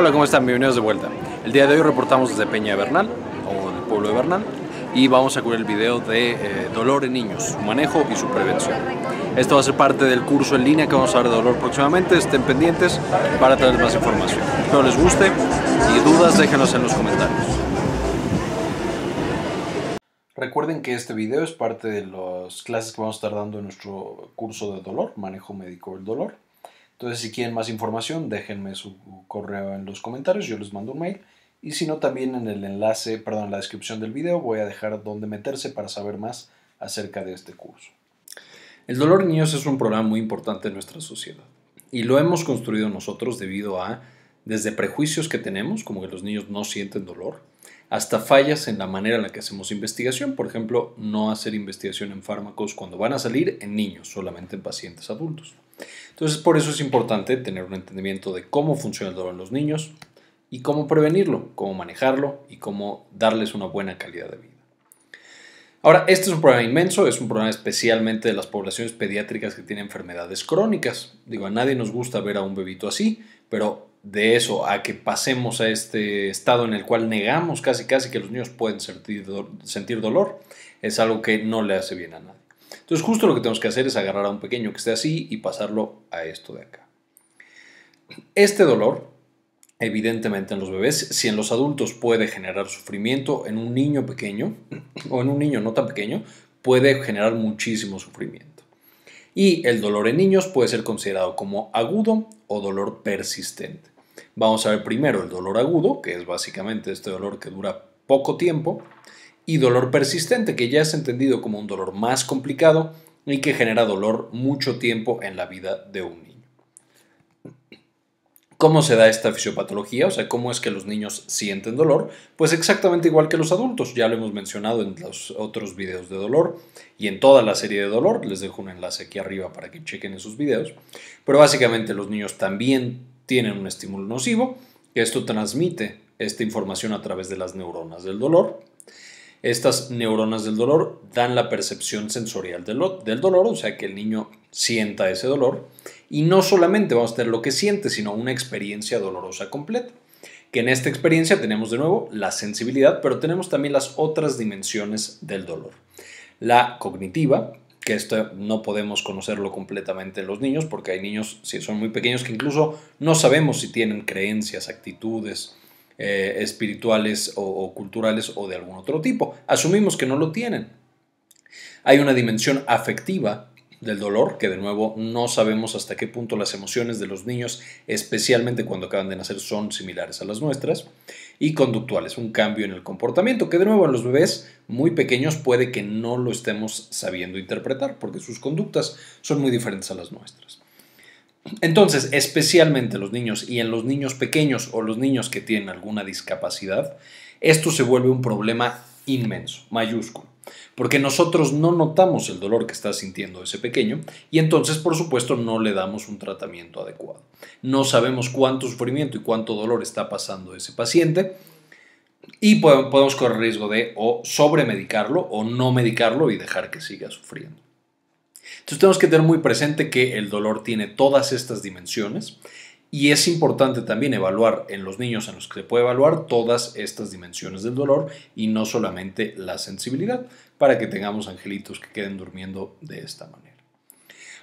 Hola, ¿cómo están? Bienvenidos de vuelta. El día de hoy reportamos desde Peña Bernal, o el pueblo de Bernal, y vamos a cubrir el video de eh, dolor en niños, su manejo y su prevención. Esto va a ser parte del curso en línea que vamos a dar de dolor próximamente, estén pendientes para tener más información. Espero les guste y dudas déjenos en los comentarios. Recuerden que este video es parte de las clases que vamos a estar dando en nuestro curso de dolor, manejo médico del dolor. Entonces, si quieren más información, déjenme su correo en los comentarios, yo les mando un mail. Y si no, también en el enlace, perdón, en la descripción del video voy a dejar dónde meterse para saber más acerca de este curso. El dolor en niños es un problema muy importante en nuestra sociedad y lo hemos construido nosotros debido a desde prejuicios que tenemos, como que los niños no sienten dolor, hasta fallas en la manera en la que hacemos investigación, por ejemplo, no hacer investigación en fármacos cuando van a salir en niños, solamente en pacientes adultos. Entonces, por eso es importante tener un entendimiento de cómo funciona el dolor en los niños y cómo prevenirlo, cómo manejarlo y cómo darles una buena calidad de vida. Ahora, este es un problema inmenso, es un problema especialmente de las poblaciones pediátricas que tienen enfermedades crónicas. Digo, a nadie nos gusta ver a un bebito así, pero de eso a que pasemos a este estado en el cual negamos casi casi que los niños pueden sentir, dolor, es algo que no le hace bien a nadie. Entonces justo lo que tenemos que hacer es agarrar a un pequeño que esté así y pasarlo a esto de acá. Este dolor, evidentemente en los bebés, si en los adultos puede generar sufrimiento, en un niño pequeño o en un niño no tan pequeño, puede generar muchísimo sufrimiento. Y el dolor en niños puede ser considerado como agudo o dolor persistente. Vamos a ver primero el dolor agudo, que es básicamente este dolor que dura poco tiempo, y dolor persistente, que ya es entendido como un dolor más complicado y que genera dolor mucho tiempo en la vida de un niño. ¿Cómo se da esta fisiopatología? O sea, ¿cómo es que los niños sienten dolor? Pues exactamente igual que los adultos, ya lo hemos mencionado en los otros videos de dolor y en toda la serie de dolor, les dejo un enlace aquí arriba para que chequen esos videos, pero básicamente los niños también tienen un estímulo nocivo, esto transmite esta información a través de las neuronas del dolor. Estas neuronas del dolor dan la percepción sensorial del dolor, o sea que el niño sienta ese dolor y no solamente vamos a tener lo que siente, sino una experiencia dolorosa completa. Que en esta experiencia tenemos de nuevo la sensibilidad, pero tenemos también las otras dimensiones del dolor. La cognitiva, que esto no podemos conocerlo completamente en los niños, porque hay niños, si son muy pequeños, que incluso no sabemos si tienen creencias, actitudes eh, espirituales o culturales o de algún otro tipo. Asumimos que no lo tienen. Hay una dimensión afectiva del dolor, que de nuevo no sabemos hasta qué punto las emociones de los niños, especialmente cuando acaban de nacer, son similares a las nuestras, y conductuales, un cambio en el comportamiento, que de nuevo en los bebés muy pequeños puede que no lo estemos sabiendo interpretar, porque sus conductas son muy diferentes a las nuestras. Entonces, especialmente los niños y en los niños pequeños o los niños que tienen alguna discapacidad, esto se vuelve un problema inmenso, mayúsculo porque nosotros no notamos el dolor que está sintiendo ese pequeño y entonces, por supuesto, no le damos un tratamiento adecuado. No sabemos cuánto sufrimiento y cuánto dolor está pasando ese paciente y podemos correr riesgo de o sobremedicarlo o no medicarlo y dejar que siga sufriendo. Entonces tenemos que tener muy presente que el dolor tiene todas estas dimensiones y es importante también evaluar en los niños en los que se puede evaluar todas estas dimensiones del dolor y no solamente la sensibilidad, para que tengamos angelitos que queden durmiendo de esta manera.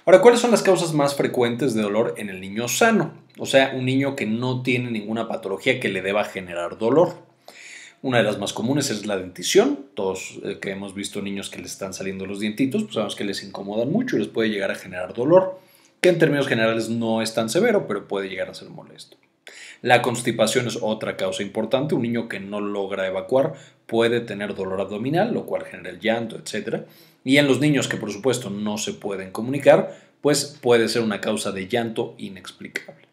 Ahora, ¿cuáles son las causas más frecuentes de dolor en el niño sano? O sea, un niño que no tiene ninguna patología que le deba generar dolor. Una de las más comunes es la dentición. Todos eh, que hemos visto niños que les están saliendo los dientitos, pues sabemos que les incomodan mucho y les puede llegar a generar dolor que en términos generales no es tan severo, pero puede llegar a ser molesto. La constipación es otra causa importante. Un niño que no logra evacuar puede tener dolor abdominal, lo cual genera el llanto, etc. Y en los niños que por supuesto no se pueden comunicar, pues puede ser una causa de llanto inexplicable.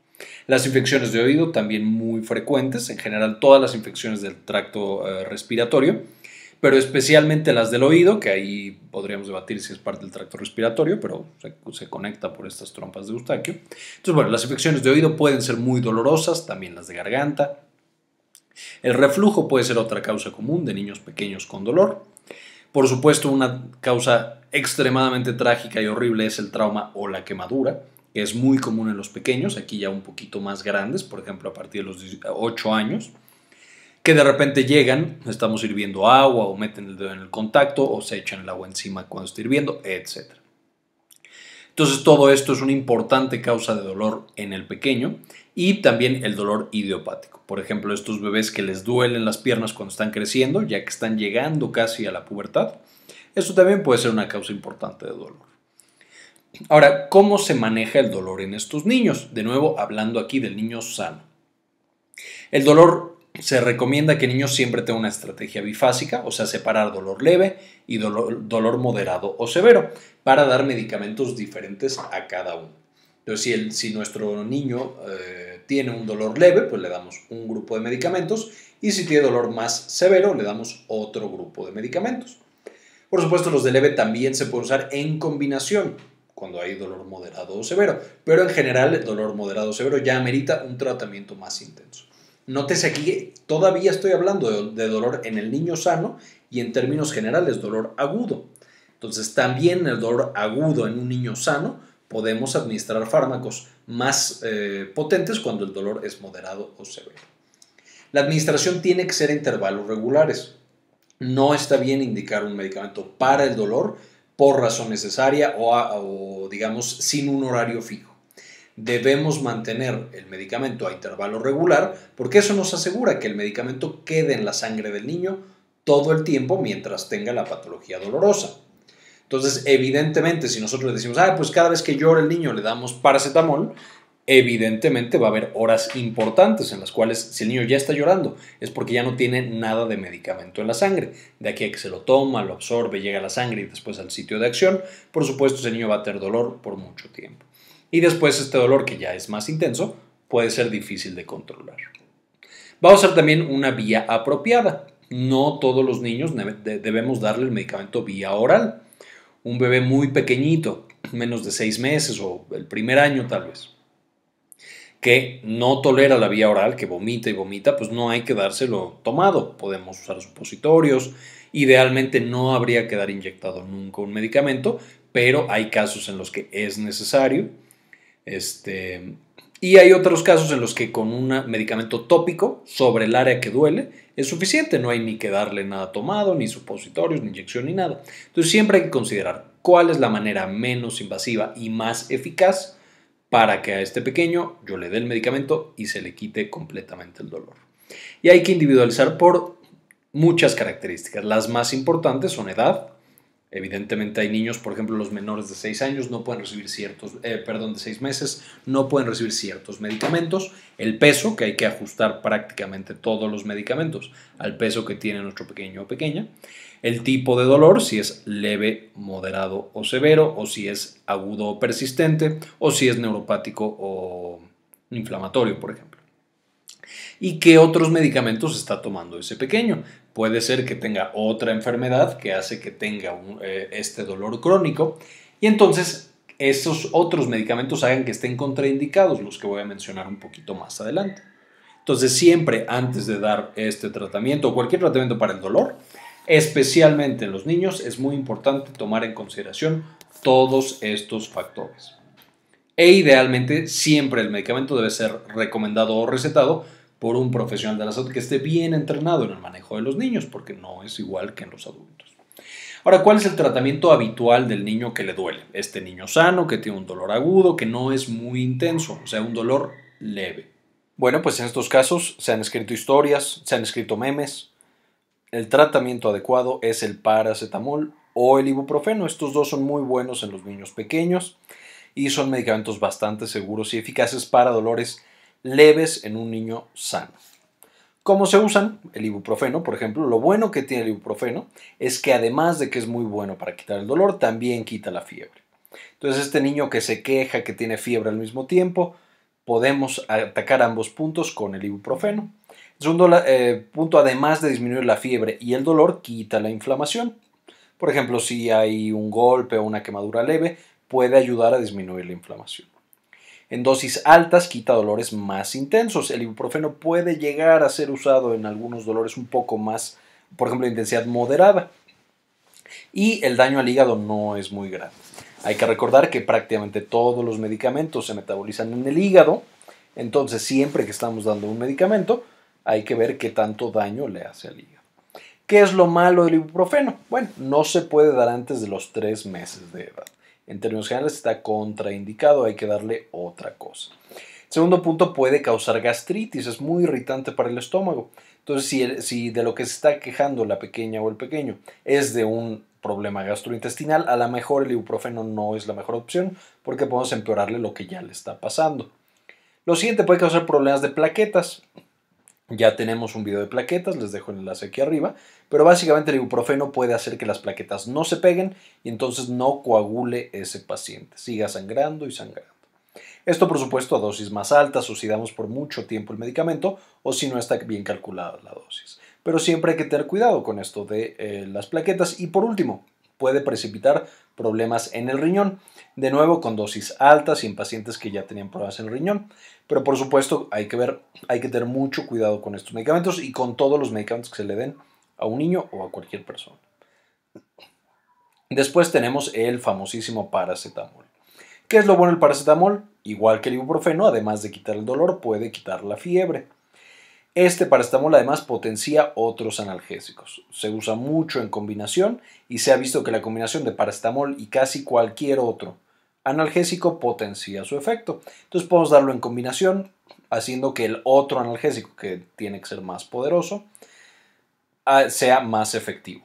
Las infecciones de oído también muy frecuentes, en general todas las infecciones del tracto eh, respiratorio, pero especialmente las del oído, que ahí podríamos debatir si es parte del tracto respiratorio, pero se, conecta por estas trompas de eustaquio. Entonces, bueno, las infecciones de oído pueden ser muy dolorosas, también las de garganta. El reflujo puede ser otra causa común de niños pequeños con dolor. Por supuesto, una causa extremadamente trágica y horrible es el trauma o la quemadura, que es muy común en los pequeños, aquí ya un poquito más grandes, por ejemplo, a partir de los 8 años que de repente llegan, estamos hirviendo agua o meten el dedo en el contacto o se echan el agua encima cuando está hirviendo, etc. Entonces todo esto es una importante causa de dolor en el pequeño y también el dolor idiopático. Por ejemplo, estos bebés que les duelen las piernas cuando están creciendo, ya que están llegando casi a la pubertad, esto también puede ser una causa importante de dolor. Ahora, ¿cómo se maneja el dolor en estos niños? De nuevo, hablando aquí del niño sano. El dolor se recomienda que el niño siempre tenga una estrategia bifásica, o sea, separar dolor leve y dolor, moderado o severo, para dar medicamentos diferentes a cada uno. Entonces, si, si nuestro niño eh, tiene un dolor leve, pues le damos un grupo de medicamentos y si tiene dolor más severo, le damos otro grupo de medicamentos. Por supuesto, los de leve también se pueden usar en combinación cuando hay dolor moderado o severo, pero en general el dolor moderado o severo ya amerita un tratamiento más intenso. Nótese aquí todavía estoy hablando de, dolor en el niño sano y en términos generales dolor agudo. Entonces también el dolor agudo en un niño sano podemos administrar fármacos más eh, potentes cuando el dolor es moderado o severo. La administración tiene que ser a intervalos regulares. No está bien indicar un medicamento para el dolor por razón necesaria o, o digamos sin un horario fijo debemos mantener el medicamento a intervalo regular porque eso nos asegura que el medicamento quede en la sangre del niño todo el tiempo mientras tenga la patología dolorosa. Entonces, evidentemente, si nosotros le decimos, ah, pues cada vez que llora el niño le damos paracetamol, evidentemente va a haber horas importantes en las cuales si el niño ya está llorando es porque ya no tiene nada de medicamento en la sangre. De aquí a que se lo toma, lo absorbe, llega a la sangre y después al sitio de acción, por supuesto ese niño va a tener dolor por mucho tiempo y después este dolor que ya es más intenso puede ser difícil de controlar. Va a usar también una vía apropiada. No todos los niños debemos darle el medicamento vía oral. Un bebé muy pequeñito, menos de seis meses o el primer año tal vez, que no tolera la vía oral, que vomita y vomita, pues no hay que dárselo tomado. Podemos usar supositorios. Idealmente no habría que dar inyectado nunca un medicamento, pero hay casos en los que es necesario este, y hay otros casos en los que con un medicamento tópico sobre el área que duele es suficiente, no hay ni que darle nada tomado, ni supositorios, ni inyección, ni nada. Entonces siempre hay que considerar cuál es la manera menos invasiva y más eficaz para que a este pequeño yo le dé el medicamento y se le quite completamente el dolor. Y hay que individualizar por muchas características. Las más importantes son edad, Evidentemente hay niños, por ejemplo, los menores de 6 años no pueden recibir ciertos, eh, perdón, de meses, no pueden recibir ciertos medicamentos. El peso, que hay que ajustar prácticamente todos los medicamentos al peso que tiene nuestro pequeño o pequeña. El tipo de dolor, si es leve, moderado o severo, o si es agudo o persistente, o si es neuropático o inflamatorio, por ejemplo y qué otros medicamentos está tomando ese pequeño. Puede ser que tenga otra enfermedad que hace que tenga eh, este dolor crónico y entonces esos otros medicamentos hagan que estén contraindicados, los que voy a mencionar un poquito más adelante. Entonces siempre antes de dar este tratamiento o cualquier tratamiento para el dolor, especialmente en los niños, es muy importante tomar en consideración todos estos factores. E idealmente siempre el medicamento debe ser recomendado o recetado por un profesional de la salud que esté bien entrenado en el manejo de los niños, porque no es igual que en los adultos. Ahora, ¿cuál es el tratamiento habitual del niño que le duele? Este niño sano, que tiene un dolor agudo, que no es muy intenso, o sea, un dolor leve. Bueno, pues en estos casos se han escrito historias, se han escrito memes. El tratamiento adecuado es el paracetamol o el ibuprofeno. Estos dos son muy buenos en los niños pequeños y son medicamentos bastante seguros y eficaces para dolores leves en un niño sano. ¿Cómo se usan? El ibuprofeno, por ejemplo. Lo bueno que tiene el ibuprofeno es que además de que es muy bueno para quitar el dolor, también quita la fiebre. Entonces, este niño que se queja, que tiene fiebre al mismo tiempo, podemos atacar ambos puntos con el ibuprofeno. Es un eh, punto, además de disminuir la fiebre y el dolor, quita la inflamación. Por ejemplo, si hay un golpe o una quemadura leve, puede ayudar a disminuir la inflamación. En dosis altas quita dolores más intensos. El ibuprofeno puede llegar a ser usado en algunos dolores un poco más, por ejemplo, de intensidad moderada. Y el daño al hígado no es muy grande. Hay que recordar que prácticamente todos los medicamentos se metabolizan en el hígado, entonces siempre que estamos dando un medicamento hay que ver qué tanto daño le hace al hígado. ¿Qué es lo malo del ibuprofeno? Bueno, no se puede dar antes de los tres meses de edad. En términos generales está contraindicado, hay que darle otra cosa. Segundo punto, puede causar gastritis, es muy irritante para el estómago. Entonces, si, si de lo que se está quejando la pequeña o el pequeño es de un problema gastrointestinal, a lo mejor el ibuprofeno no es la mejor opción porque podemos empeorarle lo que ya le está pasando. Lo siguiente puede causar problemas de plaquetas. Ya tenemos un video de plaquetas, les dejo el enlace aquí arriba, pero básicamente el ibuprofeno puede hacer que las plaquetas no se peguen y entonces no coagule ese paciente, siga sangrando y sangrando. Esto por supuesto a dosis más altas o si damos por mucho tiempo el medicamento o si no está bien calculada la dosis. Pero siempre hay que tener cuidado con esto de eh, las plaquetas. Y por último, puede precipitar problemas en el riñón. De nuevo, con dosis altas y en pacientes que ya tenían problemas en el riñón. Pero por supuesto, hay que ver, hay que tener mucho cuidado con estos medicamentos y con todos los medicamentos que se le den a un niño o a cualquier persona. Después tenemos el famosísimo paracetamol. ¿Qué es lo bueno del paracetamol? Igual que el ibuprofeno, además de quitar el dolor, puede quitar la fiebre. Este paracetamol además potencia otros analgésicos. Se usa mucho en combinación y se ha visto que la combinación de paracetamol y casi cualquier otro analgésico potencia su efecto. Entonces podemos darlo en combinación haciendo que el otro analgésico, que tiene que ser más poderoso, ah, sea más efectivo.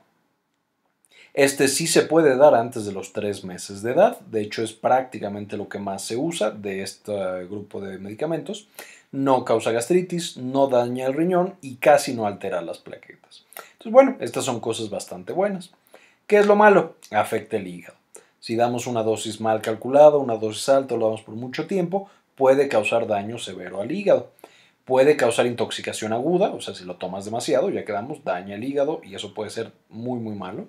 Este sí se puede dar antes de los 3 meses de edad, de hecho es prácticamente lo que más se usa de este grupo de medicamentos, no causa gastritis, no daña el riñón y casi no altera las plaquetas. Entonces, bueno, estas son cosas bastante buenas. ¿Qué es lo malo? Afecta el hígado. Si damos una dosis mal calculada, una dosis alta, lo damos por mucho tiempo, puede causar daño severo al hígado. Puede causar intoxicación aguda, o sea, si lo tomas demasiado, ya quedamos, daña el hígado y eso puede ser muy, muy malo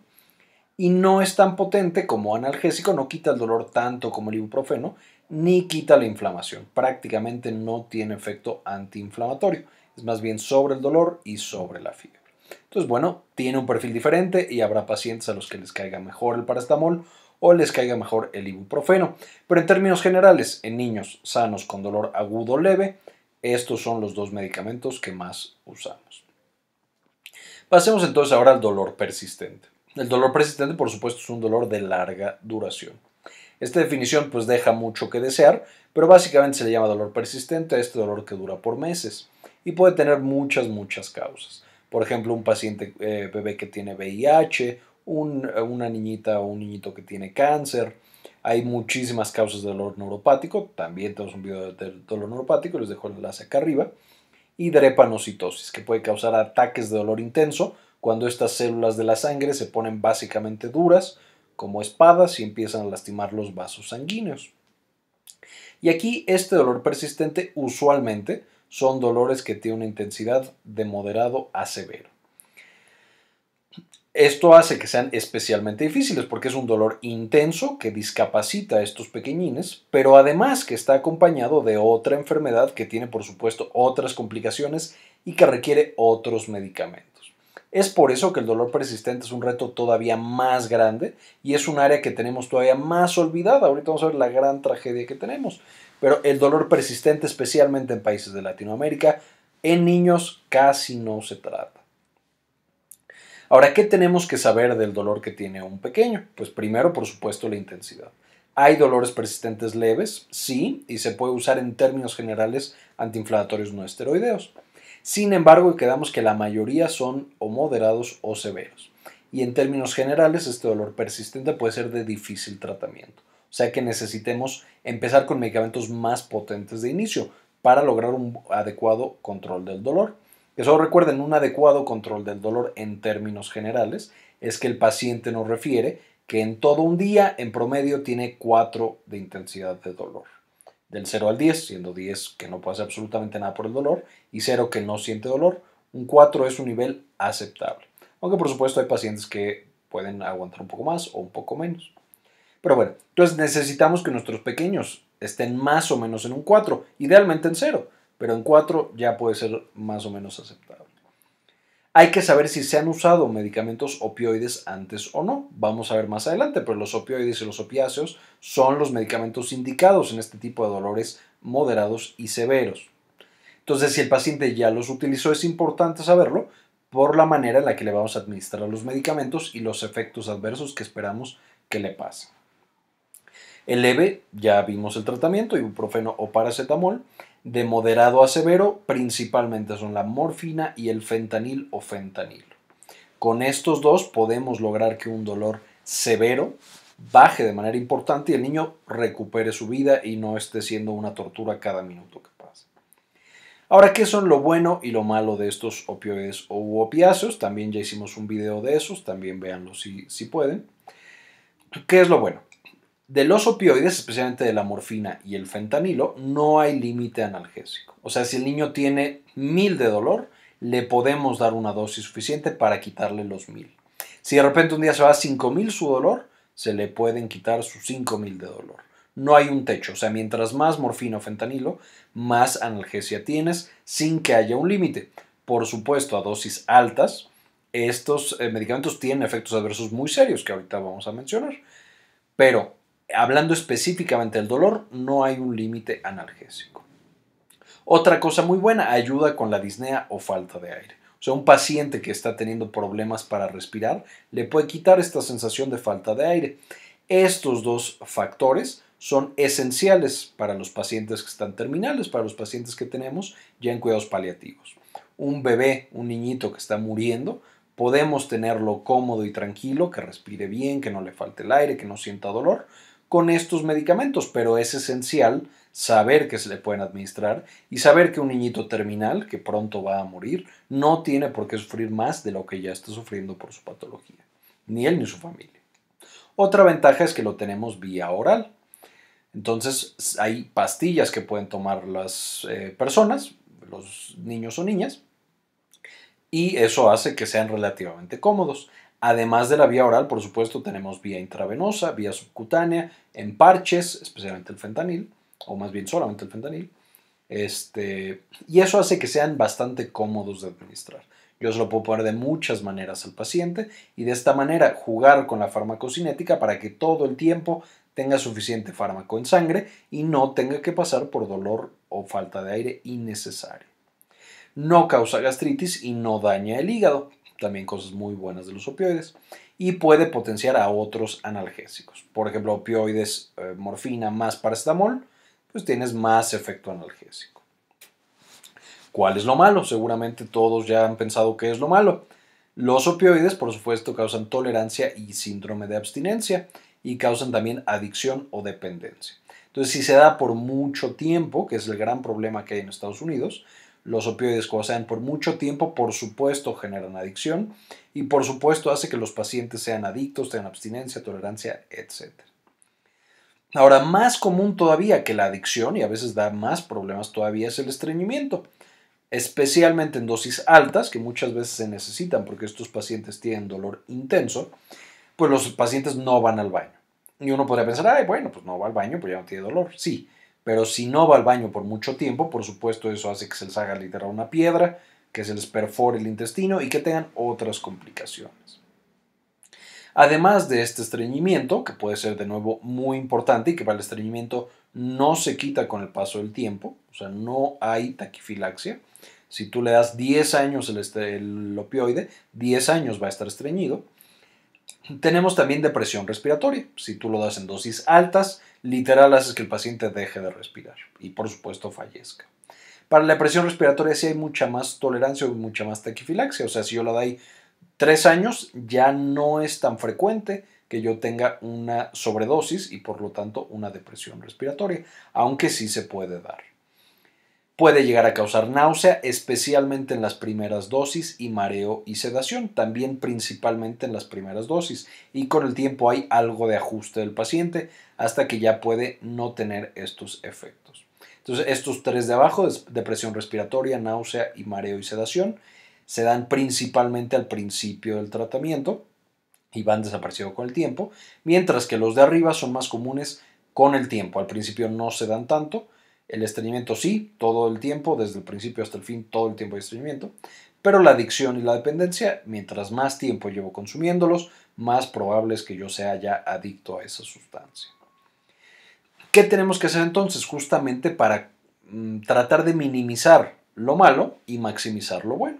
y no es tan potente como analgésico, no quita el dolor tanto como el ibuprofeno, ni quita la inflamación. Prácticamente no tiene efecto antiinflamatorio, es más bien sobre el dolor y sobre la fiebre. Entonces, bueno, tiene un perfil diferente y habrá pacientes a los que les caiga mejor el parastamol o les caiga mejor el ibuprofeno. Pero en términos generales, en niños sanos con dolor agudo leve, estos son los dos medicamentos que más usamos. Pasemos entonces ahora al dolor persistente. El dolor persistente, por supuesto, es un dolor de larga duración. Esta definición pues deja mucho que desear, pero básicamente se le llama dolor persistente a este dolor que dura por meses y puede tener muchas, muchas causas. Por ejemplo, un paciente eh, bebé que tiene VIH, una niñita o un niñito que tiene cáncer. Hay muchísimas causas de dolor neuropático. También tenemos un video del dolor neuropático, les dejo el enlace acá arriba. Y drepanocitosis, que puede causar ataques de dolor intenso cuando estas células de la sangre se ponen básicamente duras, como espadas, y empiezan a lastimar los vasos sanguíneos. Y aquí este dolor persistente usualmente son dolores que tienen una intensidad de moderado a severo. Esto hace que sean especialmente difíciles porque es un dolor intenso que discapacita a estos pequeñines, pero además que está acompañado de otra enfermedad que tiene por supuesto otras complicaciones y que requiere otros medicamentos. Es por eso que el dolor persistente es un reto todavía más grande y es un área que tenemos todavía más olvidada. Ahorita vamos a ver la gran tragedia que tenemos. Pero el dolor persistente, especialmente en países de Latinoamérica, en niños casi no se trata. Ahora, ¿qué tenemos que saber del dolor que tiene un pequeño? Pues primero, por supuesto, la intensidad. ¿Hay dolores persistentes leves? Sí, y se puede usar en términos generales antiinflamatorios no esteroideos. Sin embargo, quedamos que la mayoría son o moderados o severos. Y en términos generales, este dolor persistente puede ser de difícil tratamiento. O sea que necesitemos empezar con medicamentos más potentes de inicio para lograr un adecuado control del dolor. Eso recuerden, un adecuado control del dolor en términos generales es que el paciente nos refiere que en todo un día en promedio tiene 4 de intensidad de dolor del 0 al 10, siendo 10 que no puede hacer absolutamente nada por el dolor y 0 que no siente dolor. Un 4 es un nivel aceptable. Aunque por supuesto hay pacientes que pueden aguantar un poco más o un poco menos. Pero bueno, entonces necesitamos que nuestros pequeños estén más o menos en un 4, idealmente en 0, pero en 4 ya puede ser más o menos aceptable. Hay que saber si se han usado medicamentos opioides antes o no. Vamos a ver más adelante, pero los opioides y los opiáceos son los medicamentos indicados en este tipo de dolores moderados y severos. Entonces, si el paciente ya los utilizó, es importante saberlo por la manera en la que le vamos a administrar los medicamentos y los efectos adversos que esperamos que le pasen. El leve, ya vimos el tratamiento, ibuprofeno o paracetamol de moderado a severo principalmente son la morfina y el fentanil o fentanilo. Con estos dos podemos lograr que un dolor severo baje de manera importante y el niño recupere su vida y no esté siendo una tortura cada minuto que pasa. Ahora, ¿qué son lo bueno y lo malo de estos opioides o opiáceos? También ya hicimos un video de esos, también véanlo si pueden. ¿Qué es lo bueno? de los opioides, especialmente de la morfina y el fentanilo, no hay límite analgésico. O sea, si el niño tiene mil de dolor, le podemos dar una dosis suficiente para quitarle los mil. Si de repente un día se va a 5000 su dolor, se le pueden quitar sus 5000 de dolor. No hay un techo, o sea, mientras más morfina o fentanilo, más analgesia tienes sin que haya un límite. Por supuesto, a dosis altas, estos eh, medicamentos tienen efectos adversos muy serios que ahorita vamos a mencionar. Pero hablando específicamente del dolor, no hay un límite analgésico. Otra cosa muy buena, ayuda con la disnea o falta de aire. O sea, un paciente que está teniendo problemas para respirar le puede quitar esta sensación de falta de aire. Estos dos factores son esenciales para los pacientes que están terminales, para los pacientes que tenemos ya en cuidados paliativos. Un bebé, un niñito que está muriendo, podemos tenerlo cómodo y tranquilo, que respire bien, que no le falte el aire, que no sienta dolor, con estos medicamentos, pero es esencial saber que se le pueden administrar y saber que un niñito terminal, que pronto va a morir, no tiene por qué sufrir más de lo que ya está sufriendo por su patología, ni él ni su familia. Otra ventaja es que lo tenemos vía oral. Entonces hay pastillas que pueden tomar las eh, personas, los niños o niñas, y eso hace que sean relativamente cómodos. Además de la vía oral, por supuesto, tenemos vía intravenosa, vía subcutánea, en parches, especialmente el fentanil, o más bien solamente el fentanil. Este, y eso hace que sean bastante cómodos de administrar. Yo se lo puedo poner de muchas maneras al paciente y de esta manera jugar con la farmacocinética para que todo el tiempo tenga suficiente fármaco en sangre y no tenga que pasar por dolor o falta de aire innecesario. No causa gastritis y no daña el hígado, también cosas muy buenas de los opioides y puede potenciar a otros analgésicos. Por ejemplo, opioides, eh, morfina más paracetamol, pues tienes más efecto analgésico. ¿Cuál es lo malo? Seguramente todos ya han pensado qué es lo malo. Los opioides, por supuesto, causan tolerancia y síndrome de abstinencia y causan también adicción o dependencia. Entonces, si se da por mucho tiempo, que es el gran problema que hay en Estados Unidos, los opioides sean por mucho tiempo, por supuesto generan adicción y por supuesto hace que los pacientes sean adictos, tengan abstinencia, tolerancia, etc. Ahora, más común todavía que la adicción y a veces da más problemas todavía es el estreñimiento, especialmente en dosis altas que muchas veces se necesitan porque estos pacientes tienen dolor intenso, pues los pacientes no van al baño. Y uno podría pensar, ay, bueno, pues no va al baño, pues ya no tiene dolor. Sí, pero si no va al baño por mucho tiempo, por supuesto eso hace que se les haga literal una piedra, que se les perfore el intestino y que tengan otras complicaciones. Además de este estreñimiento, que puede ser de nuevo muy importante y que para el estreñimiento no se quita con el paso del tiempo, o sea, no hay taquifilaxia. Si tú le das 10 años el, este, el opioide, 10 años va a estar estreñido. Tenemos también depresión respiratoria. Si tú lo das en dosis altas, literal hace que el paciente deje de respirar y por supuesto fallezca. Para la depresión respiratoria sí hay mucha más tolerancia o mucha más taquifilaxia, o sea, si yo la doy tres años ya no es tan frecuente que yo tenga una sobredosis y por lo tanto una depresión respiratoria, aunque sí se puede dar. Puede llegar a causar náusea, especialmente en las primeras dosis, y mareo y sedación, también principalmente en las primeras dosis. Y con el tiempo hay algo de ajuste del paciente hasta que ya puede no tener estos efectos. Entonces, estos tres de abajo, depresión respiratoria, náusea y mareo y sedación, se dan principalmente al principio del tratamiento y van desapareciendo con el tiempo, mientras que los de arriba son más comunes con el tiempo. Al principio no se dan tanto, el estreñimiento sí, todo el tiempo, desde el principio hasta el fin, todo el tiempo hay estreñimiento. Pero la adicción y la dependencia, mientras más tiempo llevo consumiéndolos, más probable es que yo sea ya adicto a esa sustancia. ¿Qué tenemos que hacer entonces? Justamente para mm, tratar de minimizar lo malo y maximizar lo bueno.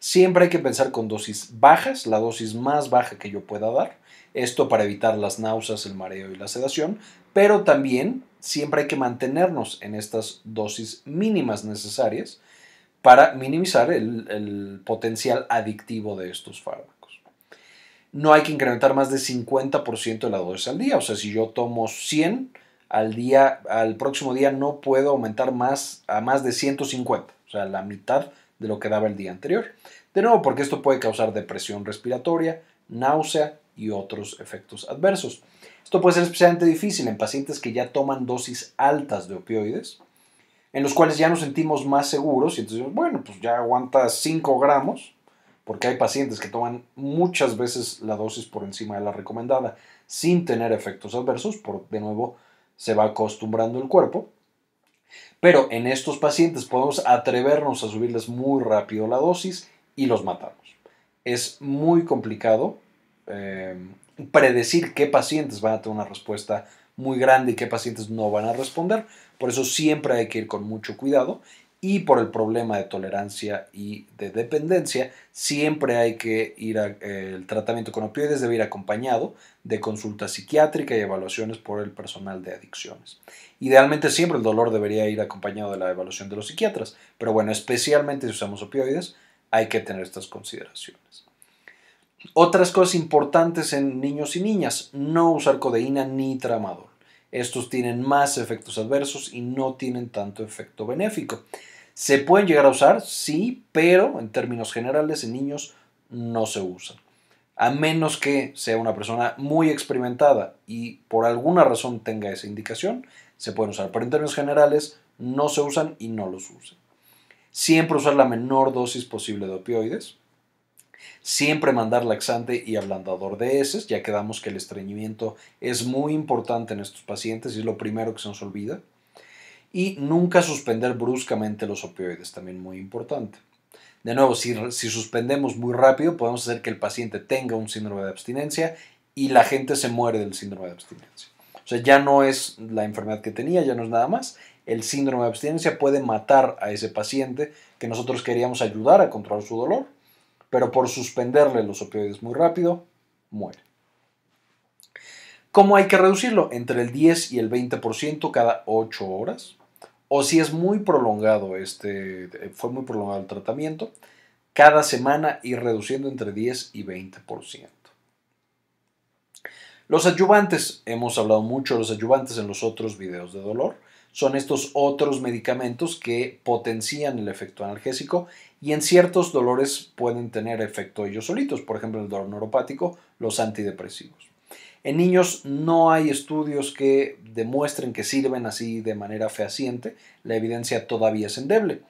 Siempre hay que pensar con dosis bajas, la dosis más baja que yo pueda dar, esto para evitar las náuseas, el mareo y la sedación, pero también siempre hay que mantenernos en estas dosis mínimas necesarias para minimizar el, potencial adictivo de estos fármacos. No hay que incrementar más de 50% de la dosis al día, o sea, si yo tomo 100 al día, al próximo día no puedo aumentar más a más de 150, o sea, la mitad de lo que daba el día anterior. De nuevo, porque esto puede causar depresión respiratoria, náusea y otros efectos adversos. Esto puede ser especialmente difícil en pacientes que ya toman dosis altas de opioides, en los cuales ya nos sentimos más seguros y entonces, bueno, pues ya aguanta 5 gramos, porque hay pacientes que toman muchas veces la dosis por encima de la recomendada sin tener efectos adversos, por de nuevo se va acostumbrando el cuerpo. Pero en estos pacientes podemos atrevernos a subirles muy rápido la dosis y los matamos. Es muy complicado Em, predecir qué pacientes van a tener una respuesta muy grande y qué pacientes no van a responder. Por eso siempre hay que ir con mucho cuidado y por el problema de tolerancia y de dependencia, siempre hay que ir eh, el tratamiento con opioides debe ir acompañado de consulta psiquiátrica y evaluaciones por el personal de adicciones. Idealmente siempre el dolor debería ir acompañado de la evaluación de los psiquiatras, pero bueno, especialmente si usamos opioides, hay que tener estas consideraciones. Otras cosas importantes en niños y niñas, no usar codeína ni tramadol. Estos tienen más efectos adversos y no tienen tanto efecto benéfico. ¿Se pueden llegar a usar? Sí, pero en términos generales en niños no se usan. A menos que sea una persona muy experimentada y por alguna razón tenga esa indicación, se pueden usar. Pero en términos generales no se usan y no los usen. Siempre usar la menor dosis posible de opioides Siempre mandar laxante y ablandador de heces, ya que damos que el estreñimiento es muy importante en estos pacientes y es lo primero que se nos olvida. Y nunca suspender bruscamente los opioides, también muy importante. De nuevo, si, si suspendemos muy rápido, podemos hacer que el paciente tenga un síndrome de abstinencia y la gente se muere del síndrome de abstinencia. O sea, ya no es la enfermedad que tenía, ya no es nada más. El síndrome de abstinencia puede matar a ese paciente que nosotros queríamos ayudar a controlar su dolor pero por suspenderle los opioides muy rápido, muere. ¿Cómo hay que reducirlo? Entre el 10 y el 20% cada 8 horas. O si es muy prolongado este, eh, fue muy prolongado el tratamiento, cada semana ir reduciendo entre 10 y 20%. Los adyuvantes, hemos hablado mucho de los ayudantes en los otros videos de dolor, son estos otros medicamentos que potencian el efecto analgésico y en ciertos dolores pueden tener efecto ellos solitos, por ejemplo el dolor neuropático, los antidepresivos. En niños no hay estudios que demuestren que sirven así de manera fehaciente, la evidencia todavía es endeble.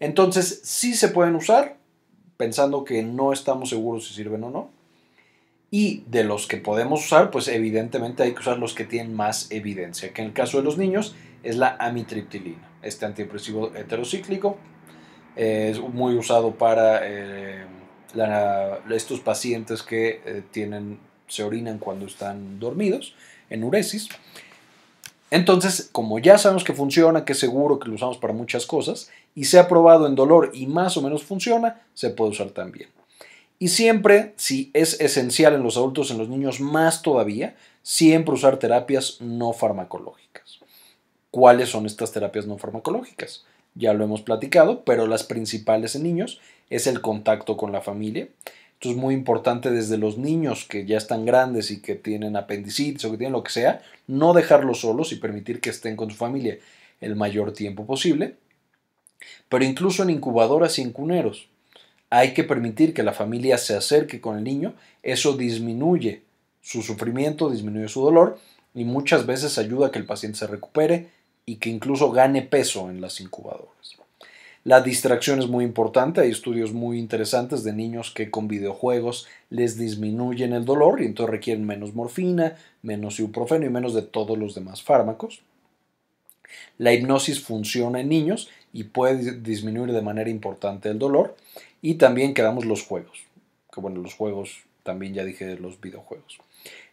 Entonces sí se pueden usar, pensando que no estamos seguros si sirven o no. Y de los que podemos usar, pues evidentemente hay que usar los que tienen más evidencia, que en el caso de los niños es la amitriptilina, este antidepresivo heterocíclico eh, es muy usado para eh, estos pacientes que eh, tienen, se orinan cuando están dormidos, en uresis. Entonces, como ya sabemos que funciona, que es seguro, que lo usamos para muchas cosas, y se ha probado en dolor y más o menos funciona, se puede usar también. Y siempre, si es esencial en los adultos, en los niños más todavía, siempre usar terapias no farmacológicas. ¿Cuáles son estas terapias no farmacológicas? ya lo hemos platicado, pero las principales en niños es el contacto con la familia. Esto es muy importante desde los niños que ya están grandes y que tienen apendicitis o que tienen lo que sea, no dejarlos solos y permitir que estén con su familia el mayor tiempo posible. Pero incluso en incubadoras y en cuneros, hay que permitir que la familia se acerque con el niño, eso disminuye su sufrimiento, disminuye su dolor y muchas veces ayuda a que el paciente se recupere, y que incluso gane peso en las incubadoras. La distracción es muy importante, hay estudios muy interesantes de niños que con videojuegos les disminuyen el dolor y entonces requieren menos morfina, menos ibuprofeno y menos de todos los demás fármacos. La hipnosis funciona en niños y puede disminuir de manera importante el dolor y también quedamos los juegos, que bueno, los juegos también ya dije los videojuegos.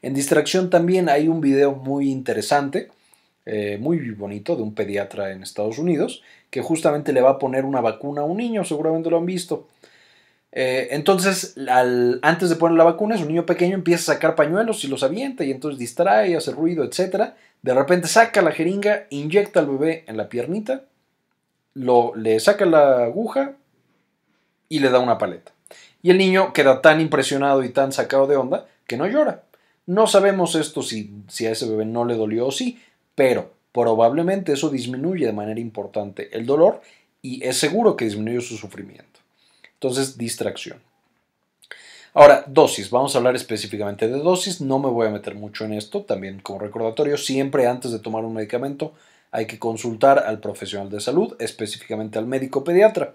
En distracción también hay un video muy interesante eh, muy bonito de un pediatra en Estados Unidos que justamente le va a poner una vacuna a un niño, seguramente lo han visto. Eh, entonces, antes de poner la vacuna, es un niño pequeño empieza a sacar pañuelos y los avienta y entonces distrae, hace ruido, etc. De repente saca la jeringa, inyecta al bebé en la piernita, lo, le saca la aguja y le da una paleta. Y el niño queda tan impresionado y tan sacado de onda que no llora. No sabemos esto si, si a ese bebé no le dolió o sí, pero probablemente eso disminuye de manera importante el dolor y es seguro que disminuye su sufrimiento. Entonces, distracción. Ahora, dosis. Vamos a hablar específicamente de dosis. No me voy a meter mucho en esto. También como recordatorio, siempre antes de tomar un medicamento hay que consultar al profesional de salud, específicamente al médico pediatra.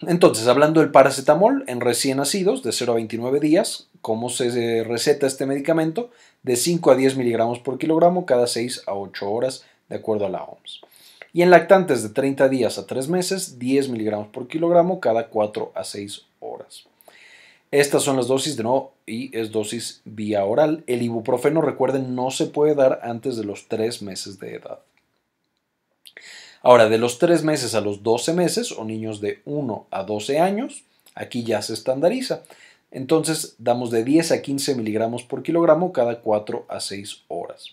Entonces, hablando del paracetamol en recién nacidos de 0 a 29 días, ¿cómo se eh, receta este medicamento? De 5 a 10 miligramos por kilogramo cada 6 a 8 horas, de acuerdo a la OMS. Y en lactantes de 30 días a 3 meses, 10 miligramos por kilogramo cada 4 a 6 horas. Estas son las dosis de no y es dosis vía oral. El ibuprofeno, recuerden, no se puede dar antes de los 3 meses de edad. Ahora, de los 3 meses a los 12 meses, o niños de 1 a 12 años, aquí ya se estandariza. Entonces, damos de 10 a 15 miligramos por kilogramo cada 4 a 6 horas.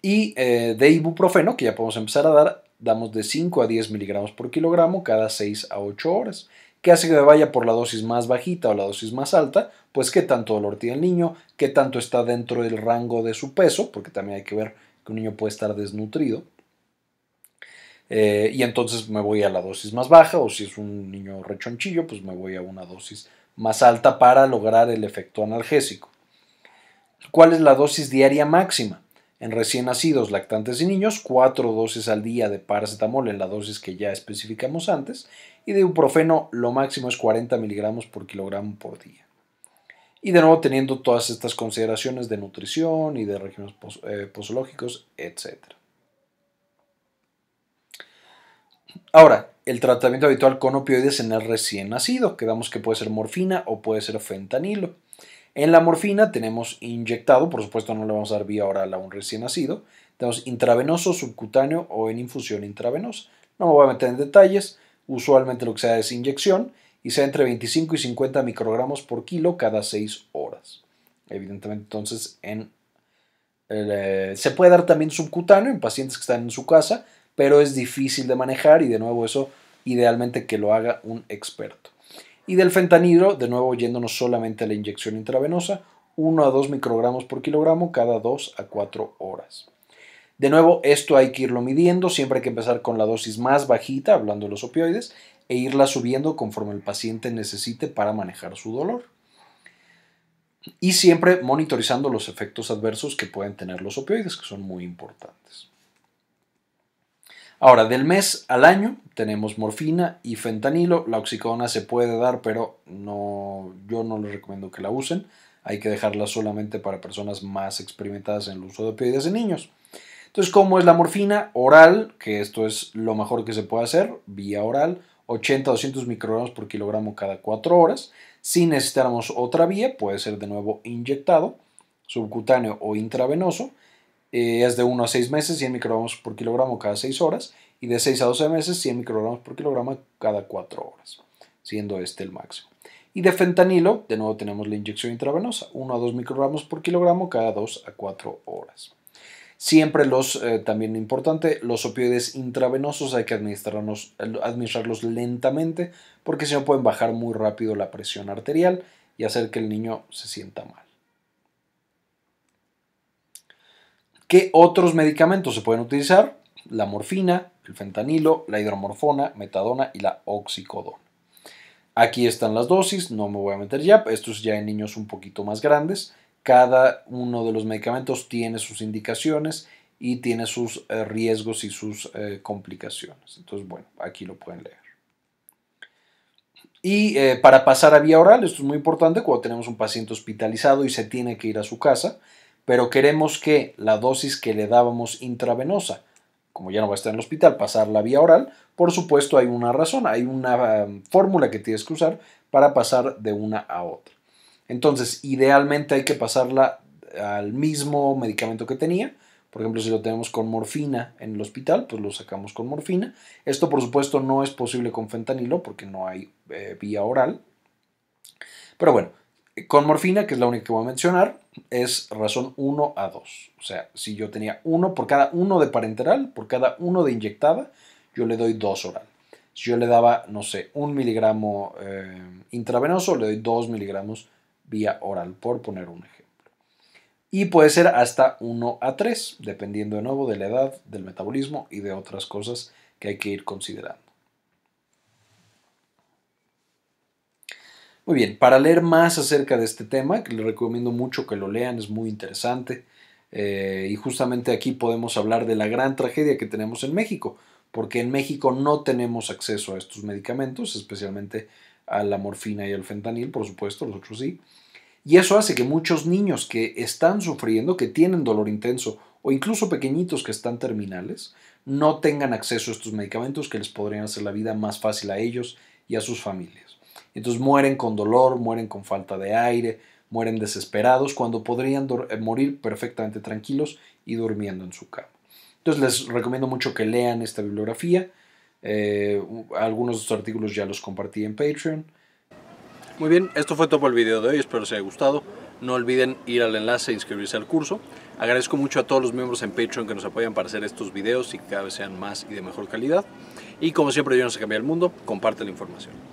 Y eh, de ibuprofeno, que ya podemos empezar a dar, damos de 5 a 10 miligramos por kilogramo cada 6 a 8 horas. ¿Qué hace que vaya por la dosis más bajita o la dosis más alta? Pues qué tanto dolor tiene el niño, qué tanto está dentro del rango de su peso, porque también hay que ver que un niño puede estar desnutrido. Eh, y entonces me voy a la dosis más baja o si es un niño rechonchillo, pues me voy a una dosis más alta para lograr el efecto analgésico. ¿Cuál es la dosis diaria máxima? En recién nacidos, lactantes y niños, Cuatro dosis al día de paracetamol en la dosis que ya especificamos antes y de ibuprofeno lo máximo es 40 miligramos por kilogramo por día. Y de nuevo teniendo todas estas consideraciones de nutrición y de regímenes eh, posológicos, etcétera. Ahora, el tratamiento habitual con opioides en el recién nacido, quedamos que puede ser morfina o puede ser fentanilo. En la morfina tenemos inyectado, por supuesto no le vamos a dar vía oral a un recién nacido, tenemos intravenoso, subcutáneo o en infusión intravenosa. No me voy a meter en detalles, usualmente lo que se da es inyección y sea entre 25 y 50 microgramos por kilo cada 6 horas. Evidentemente entonces en, eh, se puede dar también subcutáneo en pacientes que están en su casa, pero es difícil de manejar y de nuevo eso idealmente que lo haga un experto. Y del fentanilo, de nuevo yéndonos solamente a la inyección intravenosa, 1 a 2 microgramos por kilogramo cada 2 a 4 horas. De nuevo, esto hay que irlo midiendo, siempre hay que empezar con la dosis más bajita, hablando de los opioides, e irla subiendo conforme el paciente necesite para manejar su dolor. Y siempre monitorizando los efectos adversos que pueden tener los opioides, que son muy importantes. Ahora, del mes al año tenemos morfina y fentanilo. La oxicona se puede dar, pero no, yo no les recomiendo que la usen. Hay que dejarla solamente para personas más experimentadas en el uso de opioides en niños. Entonces, ¿cómo es la morfina? Oral, que esto es lo mejor que se puede hacer, vía oral, 80-200 microgramos por kilogramo cada 4 horas. Si necesitamos otra vía, puede ser de nuevo inyectado, subcutáneo o intravenoso. Eh, es de 1 a 6 meses 100 microgramos por kilogramo cada 6 horas y de 6 a 12 meses 100 microgramos por kilogramo cada 4 horas, siendo este el máximo. Y de fentanilo, de nuevo tenemos la inyección intravenosa, 1 a 2 microgramos por kilogramo cada 2 a 4 horas. Siempre los, eh, también importante, los opioides intravenosos hay que administrarlos lentamente porque si no pueden bajar muy rápido la presión arterial y hacer que el niño se sienta mal. ¿Qué otros medicamentos se pueden utilizar? La morfina, el fentanilo, la hidromorfona, metadona y la oxicodona. Aquí están las dosis, no me voy a meter ya, estos ya en niños un poquito más grandes. Cada uno de los medicamentos tiene sus indicaciones y tiene sus eh, riesgos y sus eh, complicaciones. Entonces, bueno, aquí lo pueden leer. Y eh, para pasar a vía oral, esto es muy importante cuando tenemos un paciente hospitalizado y se tiene que ir a su casa, pero queremos que la dosis que le dábamos intravenosa, como ya no va a estar en el hospital, pasarla vía oral, por supuesto hay una razón, hay una um, fórmula que tienes que usar para pasar de una a otra. Entonces, idealmente hay que pasarla al mismo medicamento que tenía. Por ejemplo, si lo tenemos con morfina en el hospital, pues lo sacamos con morfina. Esto, por supuesto, no es posible con fentanilo porque no hay eh, vía oral. Pero bueno, con morfina, que es la única que voy a mencionar, es razón 1 a 2. O sea, si yo tenía 1 por cada 1 de parenteral, por cada 1 de inyectada, yo le doy 2 oral. Si yo le daba, no sé, 1 miligramo eh, intravenoso, le doy 2 miligramos vía oral, por poner un ejemplo. Y puede ser hasta 1 a 3, dependiendo de nuevo de la edad, del metabolismo y de otras cosas que hay que ir considerando. Muy bien, para leer más acerca de este tema, que les recomiendo mucho que lo lean, es muy interesante. Eh, y justamente aquí podemos hablar de la gran tragedia que tenemos en México, porque en México no tenemos acceso a estos medicamentos, especialmente a la morfina y al fentanil, por supuesto, los otros sí. Y eso hace que muchos niños que están sufriendo, que tienen dolor intenso o incluso pequeñitos que están terminales, no tengan acceso a estos medicamentos que les podrían hacer la vida más fácil a ellos y a sus familias. Entonces mueren con dolor, mueren con falta de aire, mueren desesperados cuando podrían eh, morir perfectamente tranquilos y durmiendo en su cama. Entonces les recomiendo mucho que lean esta bibliografía. Eh, algunos de estos artículos ya los compartí en Patreon. Muy bien, esto fue todo por el video de hoy, espero les haya gustado. No olviden ir al enlace e inscribirse al curso. Agradezco mucho a todos los miembros en Patreon que nos apoyan para hacer estos videos y que cada vez sean más y de mejor calidad. Y como siempre, yo no sé cambiar el mundo, comparte la información.